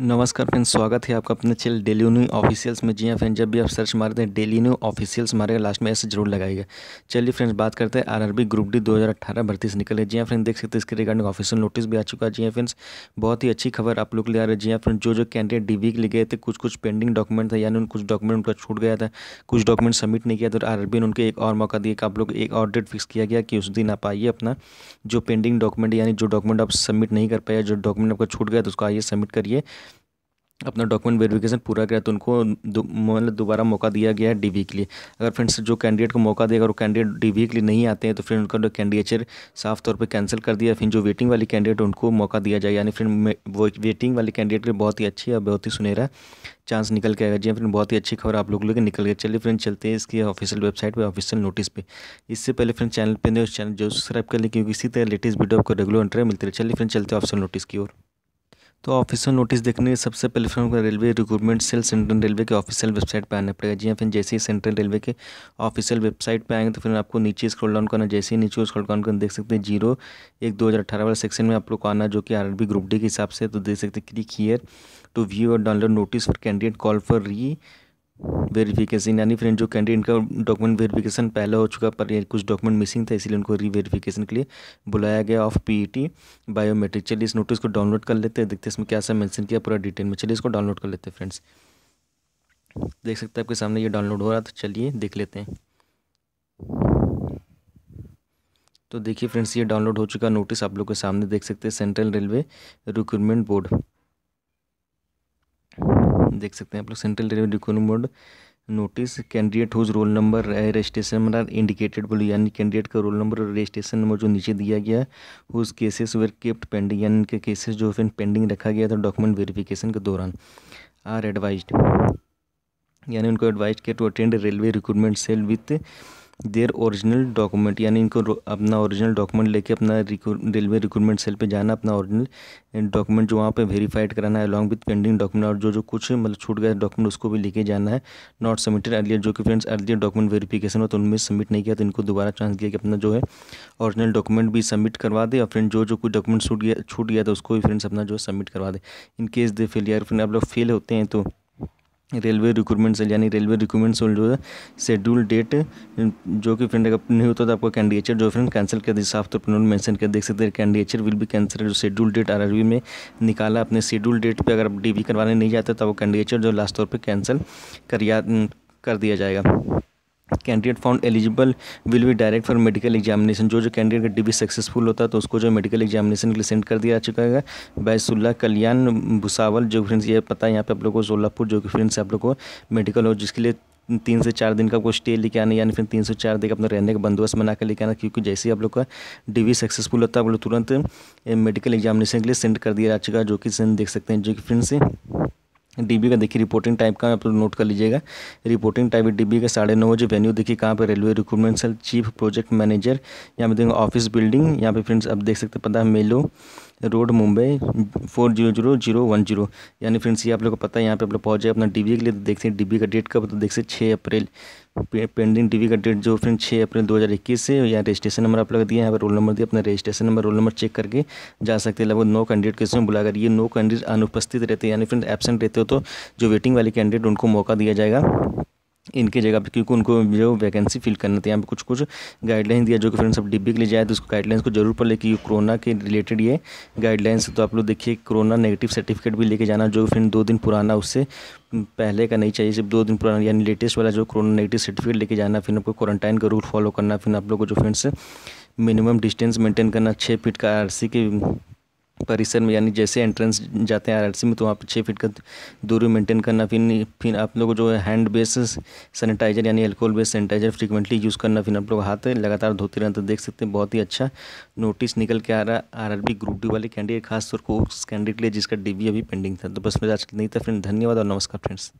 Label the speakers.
Speaker 1: नमस्कार फ्रेंड्स स्वागत है आपका अपने चैनल डेली न्यू ऑफिशियल्स में जी हाँ फ्रेंड जब भी आप सर्च मारते हैं डेली न्यू ऑफिशियल्स मारेगा लास्ट में ऐसे जरूर लगाएगा चलिए फ्रेंड्स बात करते हैं आरआरबी ग्रुप डी 2018 भर्ती से निकले जी हाँ फ्रेंड देख सकते हैं इसके रिगार्डिंग ऑफिशियल नोटिस भी आ चुका है जी हाँ फ्रेंड्स बहुत ही अच्छी खबर आप लोग ले आ रहे जी हाँ फ्रेंड जो जो कैंडिडेट डी के लिए गए थे कुछ कुछ पेंडिंग डॉक्यूमेंट था यानी उन कुछ डॉक्यूमेंट उनका छूट गया था कुछ डॉक्यूमेंट सबमिट नहीं किया था तो आर ने उनके एक और मौका दिया कि आप लोग एक और डेट फिक्स किया गया कि उस दिन आप आइए अपना जो पेंडिंग डॉक्यूमेंट यानी जो डॉक्यूमेंट आप सबमिट नहीं कर पाए जो डॉक्यूमेंट आपका छूट गया तो उसको आइए सबमिट करिए अपना डॉक्यूमेंट वेरिफिकेशन पूरा किया तो उनको मतलब दोबारा मौका दिया गया है डी के लिए अगर फ्रेंड्स जो कैंडिडेट को मौका देगा और कैंडिडेट डी के लिए नहीं आते हैं तो फिर उनका कैंडिडेचर साफ तौर पर कैंसिल कर दिया फिर जो वेटिंग वाली कैंडिडेट उनको मौका दिया जाए यानी फिर वो वेटिंग वाले कैंडिडेट के लिए बहुत ही अच्छी और बहुत ही सुनहरा चांस निकल के आएगा जी फिर हाँ, बहुत ही अच्छी खबर आप लोग लेकर निकल गए चलिए फ्रेंड चलते हैं इसकी ऑफिशियल वेबसाइट पर ऑफिशियल नोटिस पे इससे पहले फ्रेंड चैनल पर नहीं उस चैनल जो सब्सक्राइब कर लें क्योंकि इसी तरह लेटेस्ट वीडियो आपको रेगुलर अंतर मिलती है चलिए फ्रेंड चलते हैं ऑफिशियल नोटिस की ओर तो ऑफिशियल नोटिस देखने के सबसे पहले फिर हमको railway recruitment cell central railway के ऑफिशियल वेबसाइट पर आना पड़ेगा जी हाँ फिर जैसे ही सेंट्रल रेलवे के ऑफिशियल वेबसाइट पर आएंगे तो फिर आपको नीचे स्क्रॉल डाउन करना जैसे ही नीचे स्क्रॉल डाउन करना देख सकते हैं जीरो एक दो हज़ार अठारह वाले सेक्शन में आप लोग को आना जो कि आर ग्रुप डी के हिसाब से तो देख सकते हैं क्लिक हीयर टू व्यू और download notice for candidate call for re verification यानी फ्रेंड जो कैंडिडेट का डॉक्यूमेंट वेरिफिकेशन पहले हो चुका पर कुछ डॉक्यूमेंट मिसिंग था इसलिए उनको रीवेरिफिकेशन के लिए बुलाया गया ऑफ पीईटी बायोमेट्रिक चलिए इस नोटिस को डाउनलोड कर लेते हैं देखते हैं इसमें क्या सा मेंशन किया पूरा डिटेल में चलिए इसको डाउनलोड कर लेते हैं फ्रेंड्स देख सकते हैं आपके सामने ये डाउनलोड हो रहा था चलिए देख लेते हैं तो देखिए फ्रेंड्स ये डाउनलोड हो चुका नोटिस आप लोग के सामने देख सकते हैं सेंट्रल रेलवे रिक्रूटमेंट बोर्ड देख सकते हैं आप लोग central railway recruitment board notice candidate whose roll number registration number indicated बोले यानी कैंडिडेट का रोल नंबर और रजिस्ट्रेशन नंबर जो नीचे दिया गया whose cases were kept pending यानी इनके केसेस जो फिर पेंडिंग रखा गया था डॉक्यूमेंट वेरिफिकेशन के दौरान आर एडवाइज यानी उनको एडवाइज किया to attend railway recruitment cell with their original document यानी इनको अपना ओरिजिनल डॉक्यूमेंट लेके अपना रेलवे रिक्रूटमेंट सेल पे जाना अपना ओरिजिनल डॉक्यूमेंट जो वहाँ पे वेरीफाइड कराना है अलॉन्ग विथ पेंडिंग डॉक्यूमेंट और जो जो कुछ मतलब छूट गया डॉक्यूमेंट उसको भी लेके जाना है नॉट सबमिटेड अर्लियर जो कि फ्रेंड्स अर्लियर डॉक्यूमेंट वेरीफिकेशन हो तो उनमें सबमिट नहीं किया तो इनको दोबारा चांस दिया कि अपना जो है ऑरिजिनल डॉक्यूमेंट भी सबमिट करवा दे और फ्रेंड जो जो कुछ डॉक्यूमेंट छूट गया छूट गया था तो उसको भी फ्रेंड्स अपना जो है सबमिट करवा दे in case they failure friend आप लोग फेल होते हैं तो रेलवे रिक्रूटमेंट सेल यानी रेलवे रिक्रूटमेंट सेल जो है शेड्यूल डेट जो कि फ्रेंड अगर नहीं होता तो आपको कैंडिडेचर जो फ्रेंड कैंसिल कर दिया साफ तौर पर उन्होंने मैंशन कर देख सकते हैं कैंडिडेचर विल भी कैंसिल जो शेड्यूल डेट आर में निकाला अपने शेड्यूल डेट पर अगर आप डी करवाने नहीं जाते तो वो कैंडिडेचर जो लास्ट तौर पर कैंसिल कर दिया जाएगा candidate found eligible will be direct for medical examination जो जो कैंडिडेट का डिग्री सक्सेसफुल होता है तो उसको जो मेडिकल एग्जामिनेशन के लिए सेंड कर दिया जा चुका है बैसुल्ला कल्याण भुसावल जो फ्रेंड्स ये पता है यहाँ पे आप लोग को सोलापुर जो कि फ्रेंड्स आप लोग को मेडिकल हो जिसके लिए तीन से चार दिन का आपको स्टे लेके आना यानी फिर तीन से चार दिन का अपना रहने का बंदोबस्त बना कर लेके आना क्योंकि जैसे ही आप लोग का डिग्री सक्सेसफुल होता है आप लोग तुरंत मेडिकल एग्जामिनेशन के लिए सेंड कर दिया जा चुका है जो कि सेंड देख सकते हैं जो कि फ्रेंड्स डीबी का देखिए रिपोर्टिंग टाइप का आप लोग नोट कर लीजिएगा रिपोर्टिंग टाइप डीबी का साढ़े नौ बजे वेन्यू देखिए कहाँ पे railway recruitment cell chief project manager यहाँ पे देखेंगे ऑफिस बिल्डिंग यहाँ पे फ्रेंड्स आप देख सकते हैं पता है मेलो road Mumbai four zero zero zero one zero यानी फ्रेंड्स ये आप लोग को पता है यहाँ पे आप लोग पहुँच जाए अपना डीबी के लिए देखते हैं डीवी का डेट कब तो देखते हैं तो छः अप्रैल पेंडिंग डीबी का डेट जो फ्रेंड छः अप्रैल दो हज़ार इक्कीस से यहाँ रजिस्ट्रेशन नंबर आप लोग दिए यहाँ पर रोल नंबर दिया अपना registration number roll number check करके जा सकते हैं लगभग नौ कैंडिडेट के इसमें बुलाकर ये नौ कैंडिडेट अनुपस्थित रहते हैं यानी फ्रेंड एबसेंट रहते हो तो जो वेटिंग वाले कैंडिडेट उनको मौका दिया जाएगा इनकी जगह पर क्योंकि उनको जो वैकेंसी फिल करना था यहाँ पर कुछ कुछ गाइडलाइन दिया जो कि फ्रेंड्स अब डिब्बी के लिए जाए तो उसको गाइडलाइंस को जरूर पढ़ ले कि कोरोना के रिलेटेड ये गाइडलाइंस तो आप लोग देखिए कोरोना नेगेटिव सर्टिफिकेट भी लेके जाना जो फिर दो दिन पुराना उससे पहले का नहीं चाहिए सिर्फ दो दिन पुराना यानी लेटेस्ट वाला जो कोरोना नेगेटिव सर्टिफिकेट लेके जाना फिर आपको क्वारंटाइन का रूल फॉलो करना फिर आप लोग को जो फ्रेंड्स मिनिमम डिस्टेंस मेंटेन करना छः फीट का आरसी के परिसर में यानी जैसे एंट्रेंस जाते हैं आर में तो वहाँ पर छः फीट का दूरी मेंटेन करना फिर फिर आप लोग जो है हैंड बेस सैनिटाइज़र यानी alcohol base sanitizer frequently use करना फिर आप लोग हाथ लगातार धोते रहते देख सकते हैं बहुत ही अच्छा नोटिस निकल के आ रहा R R B group D वाले कैंडिडेट खासतौर को उस कैंडिडेट के लिए जिसका डी अभी पेंडिंग था तो बस मेरा आज नहीं था फ्रेंड धन्यवाद और नमस्कार फ्रेंड्स